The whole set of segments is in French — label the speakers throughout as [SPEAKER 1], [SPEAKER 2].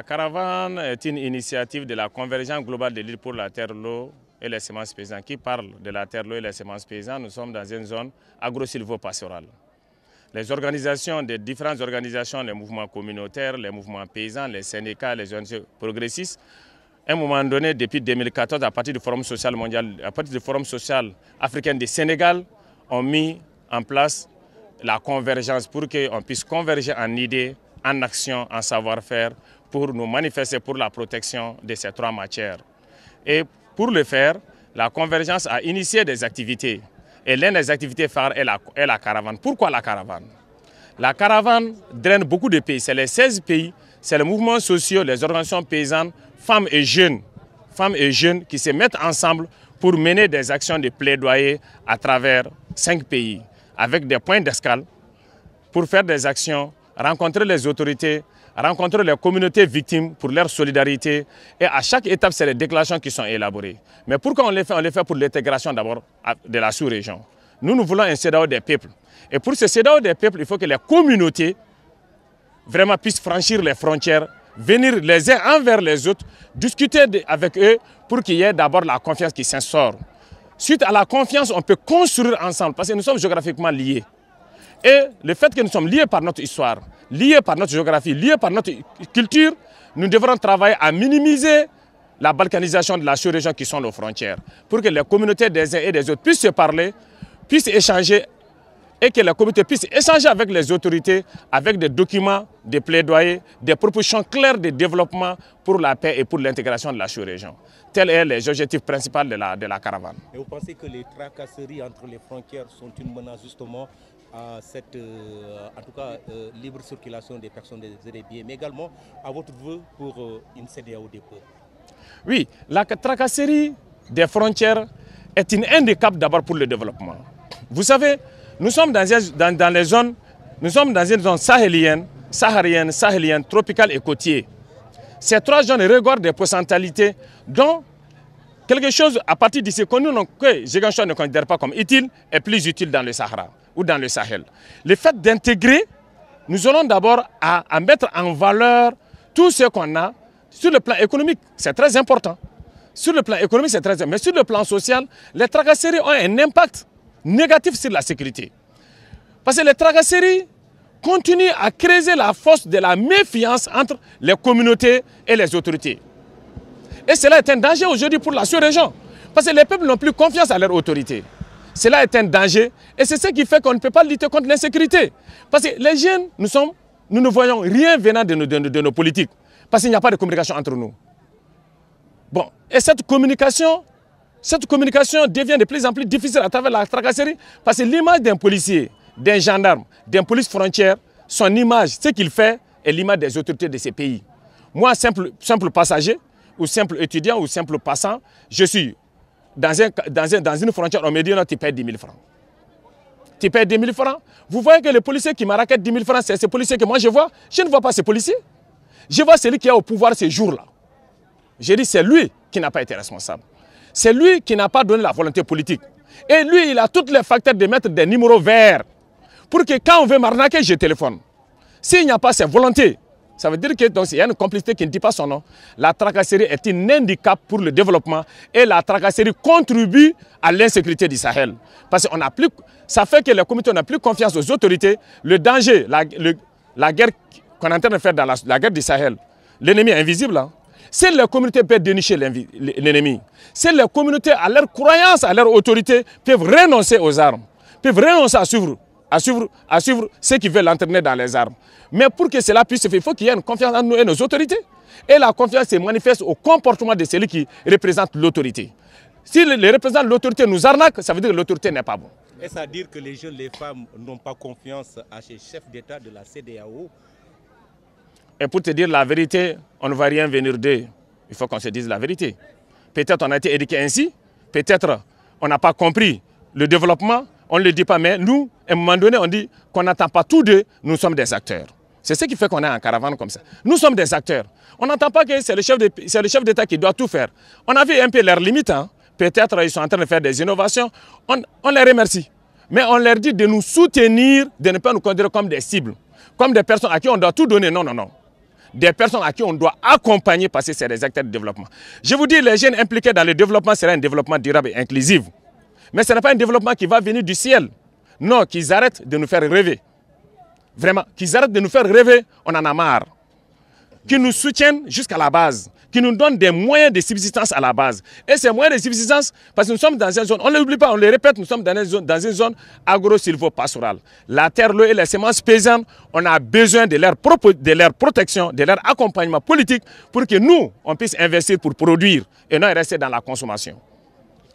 [SPEAKER 1] La caravane est une initiative de la convergence globale de l'île pour la terre, l'eau et les semences paysannes. Qui parle de la terre, l'eau et les semences paysannes, nous sommes dans une zone agro pastorale Les organisations, des différentes organisations, les mouvements communautaires, les mouvements paysans, les syndicats, les ONG progressistes, à un moment donné, depuis 2014, à partir du Forum social mondial, à partir du Forum social africain du Sénégal, ont mis en place la convergence pour qu'on puisse converger en idées en action, en savoir-faire pour nous manifester pour la protection de ces trois matières. Et pour le faire, la convergence a initié des activités. Et l'une des activités phares est la, caravane. Pourquoi la caravane La caravane draine beaucoup de pays. C'est les 16 pays, c'est le mouvement sociaux, les organisations paysannes, femmes et jeunes, femmes et jeunes qui se mettent ensemble pour mener des actions de plaidoyer à travers cinq pays, avec des points d'escale pour faire des actions rencontrer les autorités, rencontrer les communautés victimes pour leur solidarité. Et à chaque étape, c'est les déclarations qui sont élaborées. Mais pourquoi on les fait On les fait pour l'intégration d'abord de la sous-région. Nous, nous voulons un CEDAO des peuples. Et pour ce CEDAO des peuples, il faut que les communautés vraiment puissent franchir les frontières, venir les uns envers les autres, discuter avec eux pour qu'il y ait d'abord la confiance qui s'instaure. Suite à la confiance, on peut construire ensemble, parce que nous sommes géographiquement liés. Et le fait que nous sommes liés par notre histoire, liés par notre géographie, liés par notre culture, nous devrons travailler à minimiser la balkanisation de la sous-région qui sont nos frontières, pour que les communautés des uns et des autres puissent se parler, puissent échanger et que les communautés puissent échanger avec les autorités, avec des documents, des plaidoyers, des propositions claires de développement pour la paix et pour l'intégration de la sous-région. Tels est les principal de la, de la caravane. Et vous pensez que les tracasseries entre les frontières sont une menace justement à cette, euh, en tout cas, euh, libre circulation des personnes des biens, mais également à votre vœu pour euh, une CDAO dépôt Oui, la tracasserie des frontières est un handicap d'abord pour le développement. Vous savez, nous sommes dans, dans, les zones, nous sommes dans une zone sahélienne, saharienne, sahélienne, tropicale et côtière. Ces trois zones regardent des potentialités dont Quelque chose à partir de ce que nous, que ne considère pas comme utile, est plus utile dans le Sahara ou dans le Sahel. Le fait d'intégrer, nous allons d'abord à, mettre en valeur tout ce qu'on a sur le plan économique. C'est très important. Sur le plan économique, c'est très important. Mais sur le plan social, les tracasseries ont un impact négatif sur la sécurité. Parce que les tracasseries continuent à créer la force de la méfiance entre les communautés et les autorités. Et cela est un danger aujourd'hui pour la sous-région. Parce que les peuples n'ont plus confiance à leur autorité. Cela est un danger. Et c'est ce qui fait qu'on ne peut pas lutter contre l'insécurité. Parce que les jeunes, nous, sommes, nous ne voyons rien venant de nos, politiques. Parce qu'il n'y a pas de communication entre nous. Bon, et cette communication, cette communication devient de plus en plus difficile à travers la tracasserie. Parce que l'image d'un policier, d'un gendarme, d'un police frontière, son image, ce qu'il fait, est l'image des autorités de ces pays. Moi, simple, simple passager, ou simple étudiant ou simple passant, je suis dans, une frontière, on me dit non, tu perds 10 000 francs. Tu payes 10 000 francs. Vous voyez que les policiers qui m'arraquent 10 000 francs, c'est ces policiers que moi je vois. Je ne vois pas ces policiers. Je vois celui qui est au pouvoir ces jours là Je dit, c'est lui qui n'a pas été responsable. C'est lui qui n'a pas donné la volonté politique. Et lui, il a tous les facteurs de mettre des numéros verts pour que quand on veut m'arnaquer, je téléphone. S'il n'y a pas cette volonté, ça veut dire qu'il y a une complicité qui ne dit pas son nom. La tracasserie est un handicap pour le développement et la tracasserie contribue à l'insécurité du Sahel. Parce qu'on a plus, ça fait que les communautés n'ont plus confiance aux autorités. Le danger, la, guerre qu'on est en train de faire dans la, guerre du Sahel, l'ennemi est invisible. Hein. Si les communautés peuvent dénicher l'ennemi, si les communautés, à leur croyance, à leur autorité, peuvent renoncer aux armes, peuvent renoncer à suivre à suivre, à suivre ceux qui veulent l'entraîner dans les armes. Mais pour que cela puisse se faire, il faut qu'il y ait une confiance en nous et nos autorités. Et la confiance se manifeste au comportement de celui qui représente l'autorité. Si les représentants de l'autorité nous arnaque, ça veut dire que l'autorité n'est pas bonne. Est-ce à dire que les jeunes, les femmes n'ont pas confiance à ces chefs d'État de la CDAO Et pour te dire la vérité, on ne va rien venir d'eux. Il faut qu'on se dise la vérité. Peut-être on a été éduqués ainsi, peut-être on n'a pas compris le développement, on ne le dit pas, mais nous, à un moment donné, on dit qu'on n'attend pas tous deux, nous sommes des acteurs. C'est ce qui fait qu'on est en caravane comme ça. Nous sommes des acteurs. On n'entend pas que c'est le chef d'État qui doit tout faire. On a vu un peu leurs limites. Hein. Peut-être ils sont en train de faire des innovations. On, on les remercie. Mais on leur dit de nous soutenir, de ne pas nous considérer comme des cibles, comme des personnes à qui on doit tout donner. Non, non, non des personnes à qui on doit accompagner parce que c'est des acteurs de développement. Je vous dis, les jeunes impliqués dans le développement seraient un développement durable et inclusif. Mais ce n'est pas un développement qui va venir du ciel. Non, qu'ils arrêtent de nous faire rêver. Vraiment, qu'ils arrêtent de nous faire rêver, on en a marre. Qu'ils nous soutiennent jusqu'à la base, qu'ils nous donnent des moyens de subsistance à la base. Et ces moyens de subsistance, parce que nous sommes dans une zone, on ne l'oublie pas, on le répète, nous sommes dans une zone, dans une zone agro-silvopastorale. La terre, l'eau et les semences paysannes, on a besoin de de leur protection, de leur accompagnement politique pour que nous, on puisse investir pour produire et non rester dans la consommation.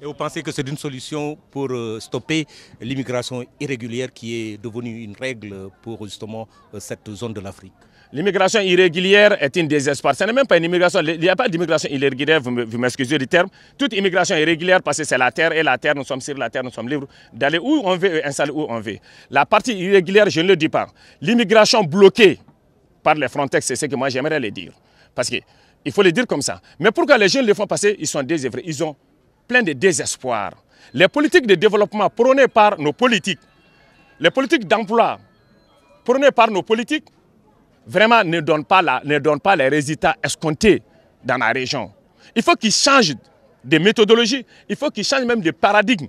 [SPEAKER 1] Et vous pensez que c'est une solution pour euh, stopper l'immigration irrégulière qui est devenue une règle pour justement euh, cette zone de l'Afrique L'immigration irrégulière est une désespoir. Ce n'est même pas une immigration. Il n'y a pas d'immigration irrégulière, vous m'excusez du terme. Toute immigration irrégulière, parce que c'est la terre et la terre, nous sommes sur la terre, nous sommes libres d'aller où on veut et installer où on veut. La partie irrégulière, je ne le dis pas. L'immigration bloquée par les Frontex, c'est ce que moi j'aimerais le dire. Parce qu'il faut le dire comme ça. Mais pourquoi les jeunes le font passer Ils sont désœuvrés. Ils ont plein de désespoir. Les politiques de développement prônées par nos politiques, les politiques d'emploi prônées par nos politiques, vraiment ne donnent pas, les résultats escomptés dans la région. Il faut qu'ils changent de méthodologie, il faut qu'ils changent même de paradigme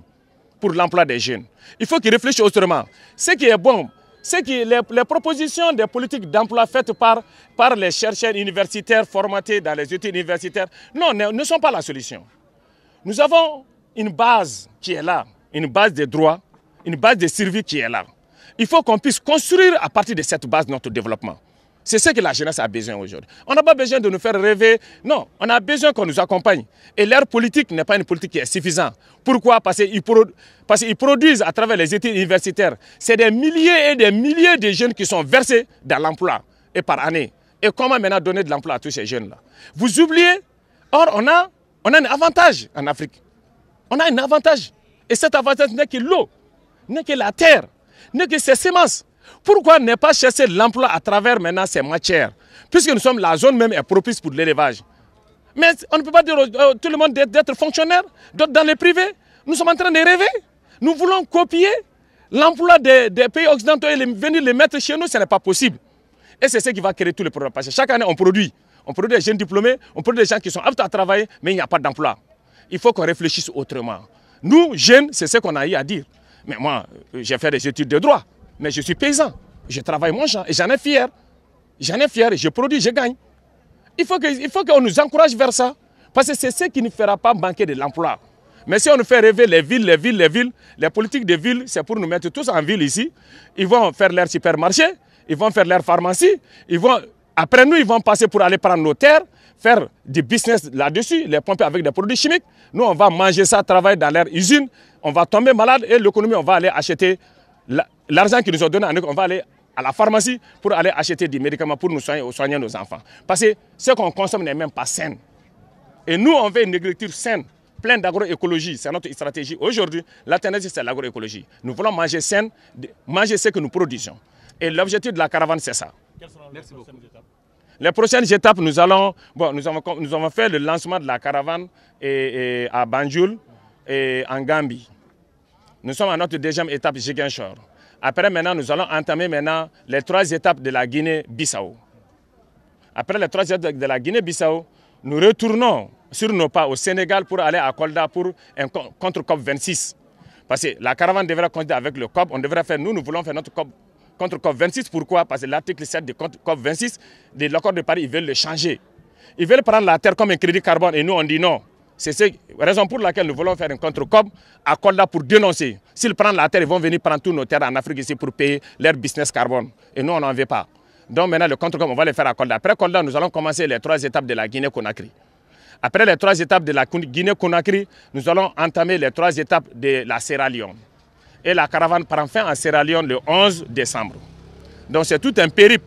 [SPEAKER 1] pour l'emploi des jeunes. Il faut qu'ils réfléchissent autrement. Ce qui est bon, c'est que les, propositions des politiques d'emploi faites par, par les chercheurs universitaires formatés dans les études universitaires non, ne sont pas la solution. Nous avons une base qui est là, une base de droits, une base de survie qui est là. Il faut qu'on puisse construire à partir de cette base notre développement. C'est ce que la jeunesse a besoin aujourd'hui. On n'a pas besoin de nous faire rêver. Non, on a besoin qu'on nous accompagne. Et leur politique n'est pas une politique qui est suffisante. Pourquoi Parce qu'ils produisent à travers les études universitaires. C'est des milliers et des milliers de jeunes qui sont versés dans l'emploi et par année. Et comment maintenant donner de l'emploi à tous ces jeunes-là Vous oubliez Or, on a on a un avantage en Afrique. On a un avantage. Et cet avantage n'est que l'eau, n'est que la terre, n'est que ses semences. Pourquoi ne pas chercher l'emploi à travers maintenant ces matières Puisque nous sommes, la zone même est propice pour l'élevage. Mais on ne peut pas dire euh, tout le monde d'être fonctionnaire, d'être dans le privé. Nous sommes en train de rêver. Nous voulons copier l'emploi des, pays occidentaux et venir les mettre chez nous, ce n'est pas possible. Et c'est ce qui va créer tous les problèmes. Parce chaque année, on produit. On produit des jeunes diplômés, on produit des gens qui sont aptes à travailler, mais il n'y a pas d'emploi. Il faut qu'on réfléchisse autrement. Nous, jeunes, c'est ce qu'on a eu à dire. Mais moi, euh, j'ai fait des études de droit, mais je suis paysan. Je travaille mon champ et j'en ai fier. J'en ai fier, je produis, je gagne. Il faut qu'on nous encourage vers ça. Parce que c'est ce qui ne fera pas manquer de l'emploi. Mais si on nous fait rêver les villes, les villes, les villes, les politiques des villes, c'est pour nous mettre tous en ville ici. Ils vont faire leur supermarché, ils vont faire leur pharmacie, ils vont après nous, ils vont passer pour aller prendre nos terres, faire du business là-dessus, les pomper avec des produits chimiques. Nous, on va manger ça, travailler dans leur usine, on va tomber malade et l'économie, on va aller acheter l'argent qu'ils nous ont donné, on va aller à la pharmacie pour aller acheter des médicaments pour nous soigner, nos enfants. Parce que ce qu'on consomme n'est même pas sain. Et nous, on veut une agriculture saine, pleine d'agroécologie. C'est notre stratégie. Aujourd'hui, la c'est l'agroécologie. Nous voulons manger sain, manger ce que nous produisons. Et l'objectif de la caravane, c'est ça. Quelles seront les prochaines étapes les prochaines étapes, nous allons, bon, nous avons, nous avons fait le lancement de la caravane et, à Banjul et en Gambie. Nous sommes à notre deuxième étape, Jigenshore. Après maintenant, nous allons entamer maintenant les trois étapes de la Guinée-Bissau. Après les trois étapes de la Guinée-Bissau, nous retournons sur nos pas au Sénégal pour aller à Kolda pour un contre COP 26. Parce que la caravane devrait compter avec le COP. On devrait faire, nous, nous voulons faire notre COP contre COP26. Pourquoi Parce que l'article 7 de COP26 de l'accord de Paris, ils veulent le changer. Ils veulent prendre la terre comme un crédit carbone et nous, on dit non. C'est la raison pour laquelle nous voulons faire un contre-COP à Kolda pour dénoncer. S'ils prennent la terre, ils vont venir prendre toutes nos terres en Afrique ici pour payer leur business carbone. Et nous, on n'en veut pas. Donc maintenant, le contre-COP, on va le faire à Kolda. Après Kolda, nous allons commencer les trois étapes de la Guinée-Conakry. Après les trois étapes de la Guinée-Conakry, nous allons entamer les trois étapes de la Sierra Leone et la caravane prend fin à Sierra Leone le 11 décembre. Donc c'est tout un périple.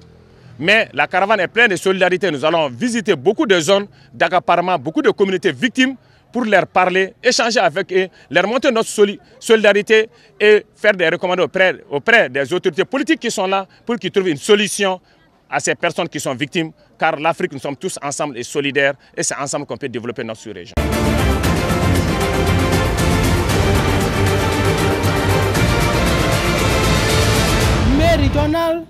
[SPEAKER 1] Mais la caravane est pleine de solidarité. Nous allons visiter beaucoup de zones d'accaparement, beaucoup de communautés victimes pour leur parler, échanger avec eux, leur montrer notre solidarité et faire des recommandations auprès, des autorités politiques qui sont là pour qu'ils trouvent une solution à ces personnes qui sont victimes. Car l'Afrique, nous sommes tous ensemble et solidaires et c'est ensemble qu'on peut développer notre région regional